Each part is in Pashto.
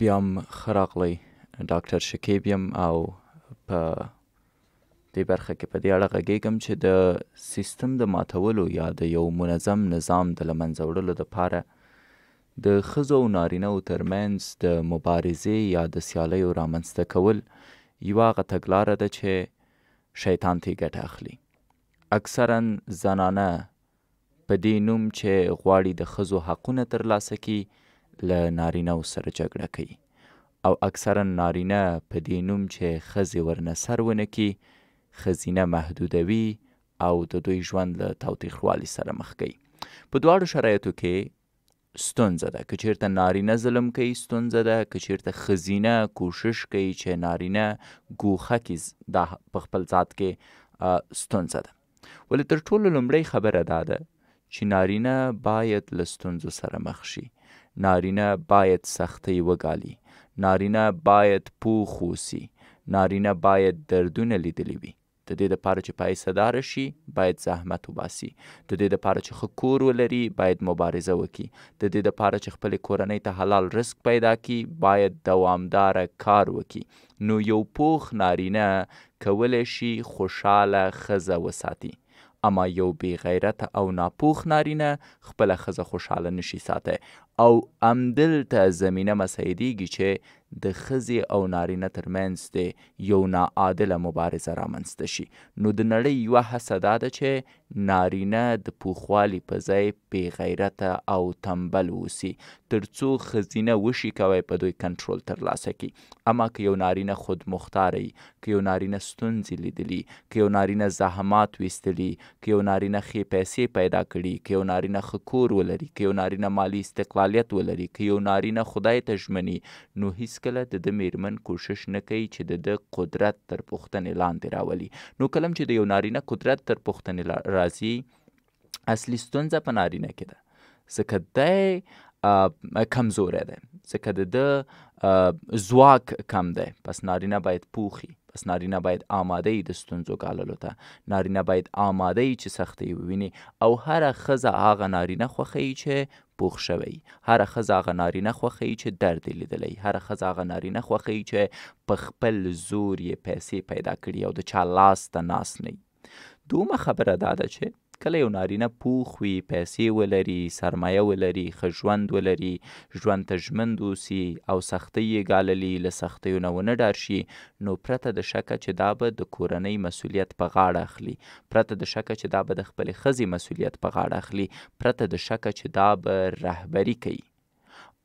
بیام خراقلی ډاکټر شکیب یم او په دې برخه کې په دې اړه غږیږم چې د سیستم د ماتولو یا د یو منظم نظام د له منځه وړلو دپاره د ښځو او نارینهو ترمنځ د مبارزې یا د سیالیو رامنځته کول یوه هغه تګلاره ده چې شیطان ترې ګټه اخلي اکثرا زنانه په دې نوم چې غواړي د ښځو حقونه ترلاسه کړي له نارینه سره جګړه کوي او اکثرا نارینه په دې نوم چې خزي ورنه سر ونه کی خزینه محدودوي او د دوی ژوند له توتیخوالي سره مخ کوي په دواړو شرایطو کې ستونزه ده که چیرته نارینه ظلم کوي ستونزه ده که چیرته خزینه کوشش کوي چې نارینه ګوخه کې د خپل ذات کې ستونزه ده ولې تر ټولو لومړی خبره دا ده چې نارینه باید له ستونزو سره مخ شي نارینه باید سختی وګالي نارینه باید پوخ اوسي نارینه باید دردونه لیدلی وي د دې لپاره چې پایسدار شي باید زحمت وباسي د دې لپاره چې خکور ولري باید مبارزه وکړي د دې لپاره چې خپل کورنۍ ته حلال رزق پیدا کړي باید دوامدار کار وکړي نو یو پوخ نارینه کولای شي خوشاله خزه وساتي اما یو بی غیرت او ناپوخ نارینه خپل خزه خوشاله نشي ساته او امدل ته زمينه مسیدیږي چې د خزي او نارینه ترمنځ د یو ناعادله مبارزه رامنځته شي نو د نړۍ یو هڅه دا ده چې نارینه د پوخوالي په ځای بې غیرته او تنبل اوسي ترڅو خزینه وشي کوي په دوی کنټرول ترلاسه کړي اما که یو نارینه خود مختار وي که یو نارینه ستونزې لیدلي که یو نارینه زحمات ویستلی که یو نارینه ښې پیسې پیدا کړي که یو نارینه ښه کور ولري که یو نارینه مالی استقلالیت ولري که یو نارینه خدای ته ژمني نو هیڅ هیڅکله د د میرمن کوشش نه کوي چې د د قدرت تر پوښتنې لاندې راولي نو کلم چې د یو نارینه قدرت تر پوښتنې راځي اصلي ستونزه په نارینه کې ده ځکه دی کمزوری دی ځکه د ده ځواک کم دی پس نارینه باید پوخي پس نارینه باید آماده ای د ستونزو کاللو ته نارینه باید آماده ای چې سختۍ وویني او هر خزه هغه نارینه خوخی چې پوخ شوی هر خزه هغه نارینه خوخی چې درد لیدلی هر خزه هغه نارینه خوخی چې په خپل زور یې پیسې پیدا کړي او د چا لاس ته ناس نه دومره خبره دا ده چې کله یو نارینه پوخ وي پیسې ولري سرمایه ولري ښه ژوند ولري ژوند ته ژمند اوسي او سختۍ یې ګاللي له سختیو نه ونه ډار شي نو پرته د شکه چې دا به د کورنۍ مسؤلیت په غاړه اخلي پرته د شکه چې دا به د خپلې ښځې مسؤلیت په غاړه اخلي پرته د شکه چې دا به رهبري کوي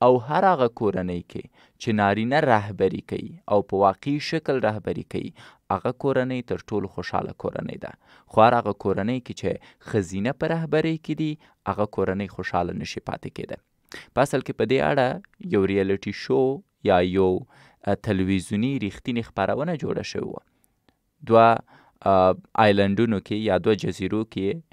او هر هغه کورنۍ کې چې نارینه رهبری کوي او په واقعي شکل رهبری کوي هغه کورنۍ تر ټولو خوشحاله کورنۍ ده خو هر هغه کورنۍ کې چې ښځینه په رهبرۍ کې دي هغه کورنۍ خوشحاله نشي پاتې کېده په اصل کې په دې اړه یو ریالټي شو یا یو تلویزیونی ریښتینې خپرونه جوړه شوې وه دوه آیلندونو کې یا دوه جزیرو کې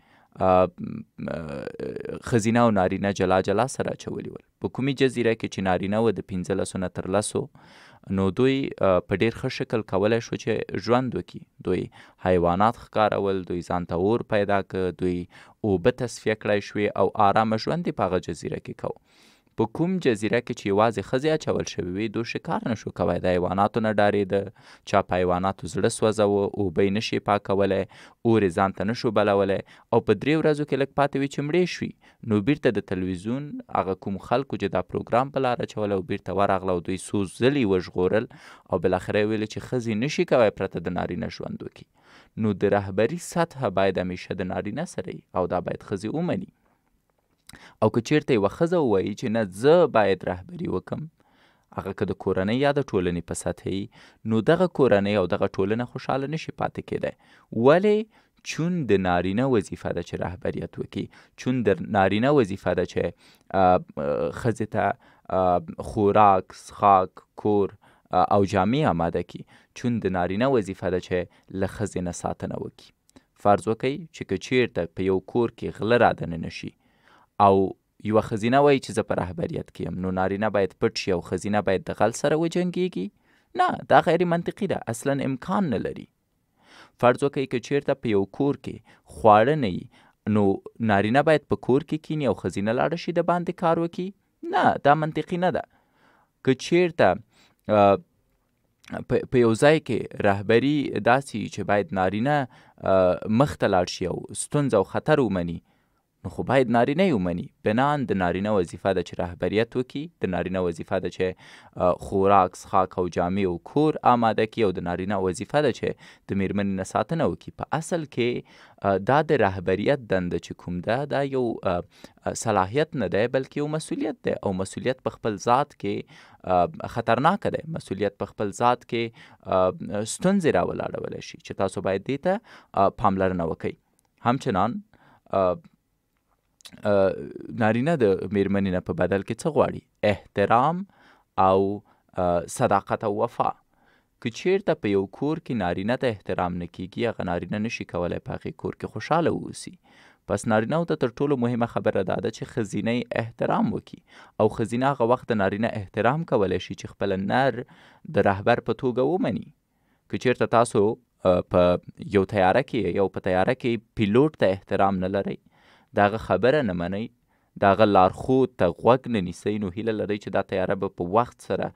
خزینه او نارینه جلا جلا سره اچولي ول په کومې جزیره کې چې نارینه و د پنځلسو نه تر لسو نو دوی په ډیر ښه شکل کولای شو چې ژوند وکړي دوی حیوانات ښکارول دوی ځان ته اور پیدا کړ دوی اوبه تصفیه کړای شوې او آرام ژوند یې په هغه جزیره کې کوو په کوم جزیره کې چې یوازې ښځې اچول شوې وي دوی شکار نه شو کوی د حیواناتو نه ډارېده چا په حیواناتو زړه سوځوه اوبه یې نشي پاکولی اور یې ځان ته نشو بلولی او په درې ورځو کې لږ پاتې وي چې مړې شوي نو بیرته د تلویزیون هغه کوم خلکو چې دا پروګرام په لاره اچولی او بیرته ورغله او دوی څو ځلې وژغورل او بالاخره یې ویلې چې ښځې نشي کوی پرته د نارینه ژوند وکړي نو د رهبري سطحه باید همیشه د نارینه سره او دا باید ښځې ومني او که چیرته یوه ښځه ووایي چې نه زه باید رهبري وکم هغه که د کورنۍ یا د ټولنې په سطحې نو دغه کورنۍ او دغه ټولنه خوشحاله نشي پاتې کیدی ولې چون د نارینه وظیفه ده چې رهبریت وکړي چون د نارینه وظیفه ده چې ښځې ته خوراک څښاک کور او جامې آماده کړي چون د نارینه وظیفه ده چې له ښځې نه ساتنه وکړي فرض وکړئ چې که چیرته په یو کور کې غله رادننه شي او یوه ښځینه وایي چې زه په رهبریت کې یم نو نارینه باید پټ شي او ښځینه باید د غل سره وجنګیږي نه دا غیر منطقي ده اصلا امکان نه لري فرض وکړئ که چیرته په یو کور کې خواړه نه نو نارینه باید په کور کې کی کینی او ښځینه لاړه شي د باندې کار وکړي نه دا منطقي نه ده که چیرته په یو ځای کې رهبری داسې چې باید نارینه مخ ته لاړ شي او ستونزه او خطر ومني نو خو باید نارینه یې ومني بنان د نارینه وظیفه ده چې رهبریت وکړي د نارینه وظیفه ده چې خوراک څښاک او جامې او کور آماده کړي او د نارینه وظیفه ده چې د میرمنې نه ساتنه وکړي په اصل کې دا د رهبریت دنده چې کوم ده دا یو صلاحیت نه دی بلکې یو مسؤلیت دی او مسؤلیت په خپل ذات کې خطرناک دی مسؤلیت په خپل ذات کې ستونزې راولاړولی شي چې تاسو باید دې ته پاملرنه وکړئ همچنان نارینه د میرمنې نه په بدل کې څه غواړي احترام او صداقت او وفا که چیرته په یو کور کې نارینه ته احترام نه کیږي هغه نارینه نشي کولی په هغې کور کې خوشحاله واوسي پس نارینه ته تر ټولو مهمه خبره دا ده چې خزینه احترام وکړي او خزینه هغه وخت نارینه احترام کولی شي چې خپل نر د رهبر په توګه ومني که چیرته تاسو په یو تیاره کې یو په تیاره کې پیلوټ ته احترام نه لرئ د هغه خبره نه منئ د هغه لارښود ته غوږ نه نیسئ نو هیله لرئ چې دا تیاره به په وخت سره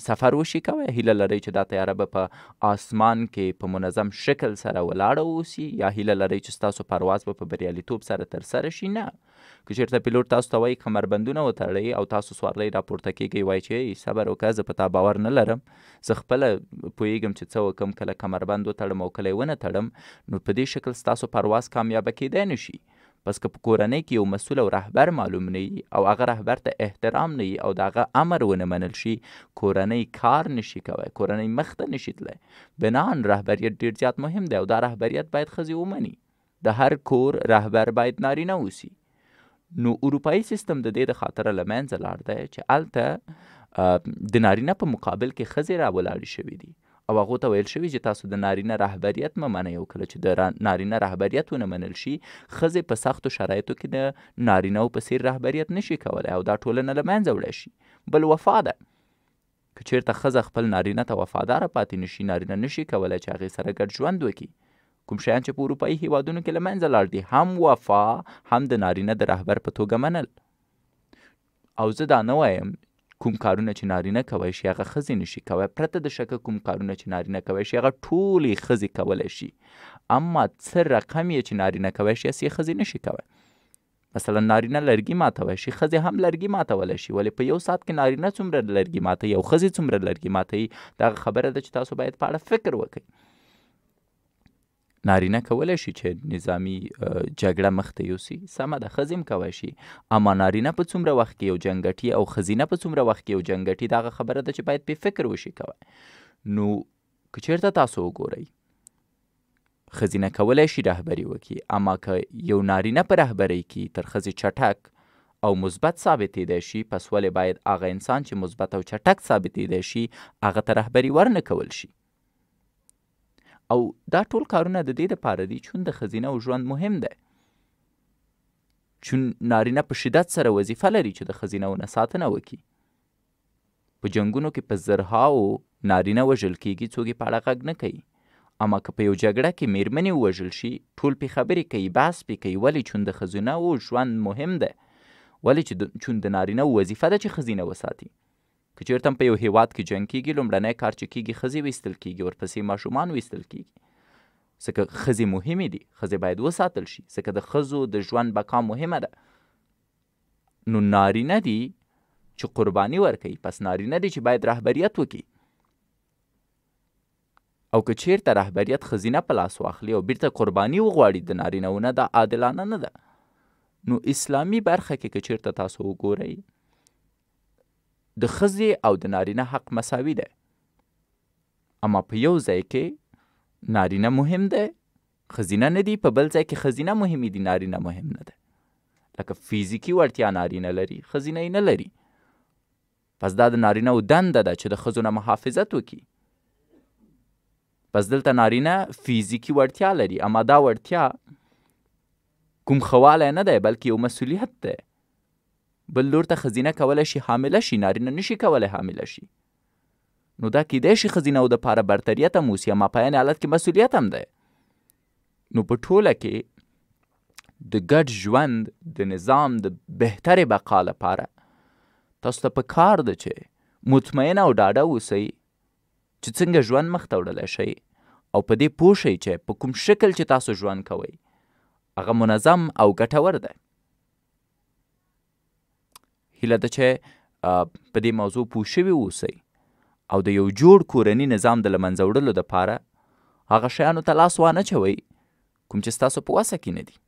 سفر وشي کوئ هیله لرئ چې دا تیاره به په آسمان کې په منظم شکل سره ولاړه اوسي یا هیله لرئ چې ستاسو پرواز به په بریالیتوب سره ترسره شي نه که چېرته پیلوټ تاسو ته وایي کمربندونه وتړئ او تاسو سوارلی راپورته کیږئ وایي چې صبر وکړه زه په تا باور نه لرم زه خپله پوهیږم چې څه وکړم کله کمربند وتړم او کله یې ونه تړم نو په دې شکل ستاسو پرواز کامیابه کیدی نه شي پس که په کورنۍ کې یو مسول او رهبر معلوم نه وي او هغه رهبر ته احترام نه وي او د هغه امر ونه منل شي کورنۍ کار نشي کوی کورنۍ مخته نشي تللی بنا رهبریت ډیر زیات مهم دی او دا رهبریت باید ښځې ومني د هر کور رهبر باید نارینه اوسي نو اروپایي سیستم د دې د خاطره له منځه لاړ دی چې هلته د نارینه په مقابل کې ښځې راولاړې شوې دي او هغو ته ویل شوي چې تاسو د نارینه رهبریت مه منئ او کله چې د نارینه رهبریت ونه منل شي ښځې په سختو شرایطو کې د نارینه په څیر رهبریت نشي کولی او دا ټولنه له منځه وړی شي بل وفا ده که چیرته ښځه خپل نارینه ته وفاداره پاتې نشي نارینه نشي کولی چې هغې سره ګډ ژوند وکړي کوم شیان چې په اروپایي هیوادونو کې له منځه لاړ دي هم وفا هم د نارینه د رهبر په توګه منل او زه دا نه وایم کوم کارونه چې نارینه کوي شي هغه ښځې نشي کوی پرته د شکه کوم کارونه چې نارینه کوي شي هغه ټولې ښځې کولی شي اما څه رقم یې چې نارینه کوی شي هسې ښځې نشي کوی مثلا نارینه لرګي ماتوي شي ښځې هم لرګي ماتولی شي ولې په یو ساعت کې نارینه څومره لرګي ماتوي او ښځې څومره لرګي ماتوي دغه خبره ده چې تاسو باید په اړه فکر وکړئ نارینه کولای شي چې نظامی جګړه مخته یوسي سمه ده ښځې هم کولی شي اما نارینه په څومره وخت کې یو جنګټي او ښځینه په څومره وخت کې یو جنګټي دغه خبره ده چې باید پې فکر وشي کوی نو که چېرته تاسو وګورئ ښځینه کولی شي رهبري وکړي اما که یو نارینه په رهبرۍ کې تر ښځې چټک او مثبت ثابتېدی شي پس ولې باید هغه انسان چې مثبت او چټک ثابتېدی شي هغه ته رهبري ورنه کول شي او دا ټول کارونه د دې لپاره دي چون د ښځینه او ژوند مهم دی چون نارینه په شدت سره وظیفه لري چې د ښځینه نه ساتنه وکړي په جنګونو کې په زرهاو نارینه وژل کیږي څوک یې په اړه غږ نه کوي اما که په یو جګړه کې میرمنې وژل شي ټول پې خبرې کوي بحث پې کوي ولې چون د ښځینه او ژوند مهم ده ولې چې چون د نارینه وظیفه ده چې ښځینه وساتي که چېرته په یو هیواد کې جنګ کیږي لومړنی کار چې کیږي ښځې ویستل کیږي ورپسې ماشومان ویستل کیږي ځکه ښځې مهمې دي ښځې باید وساتل شي ځکه د ښځو د ژوند بقا مهمه ده نو نارینه دي چې قرباني ورکوي پس نارینه دي چې باید رهبریت وکړي او که چیرته رهبریت خزینه په لاس واخلي او بیرته قرباني وغواړي د نارینهونه دا عادلانه نه ده نو اسلامي برخه کې که چیرته تاسو وګورئ د ښځې او د نارینه حق مساوي دی اما په یو ځای کې نارینه مهم دی ښځینه نه دي په بل ځای کې ښځینه مهمې دي نارینه مهم نه ده لکه فزیکي وړتیا نارینه لري ښځینه یې نه لري پس دا د نارینه دنده ده چې د ښځو نه محافظت وکړي پس دلته نارینه فزیکي وړتیا لري اما دا وړتیا کوم خواله نه دی بلکې یو مسؤلیت دی بل لور ته ښځینه کولی شي حامله شي نارینه نشي کولی حامله شي نو دا کیدای شي ښځینهو دپاره برتریت هم اوسي هماپیان حالت کې مسؤلیت هم دی نو په ټوله کې د ګډ ژوند د نظام د بهترې بقا لپاره تاسو ته پکار ده چې مطمئن او ډاډه اوسئ چې څنګه ژوند مخ ته وړلی شئ او په دې پوه شئ چې په کوم شکل چې تاسو ژوند کوئ هغه منظم او ګټور دی هیله ده چې په دې موضوع پوه شوي اوسئ او د یو جوړ کورني نظام د له منځه وړلو دپاره هغه شیانو ته لاس وانه چوئ کوم چې ستاسو په وسه کې نه دي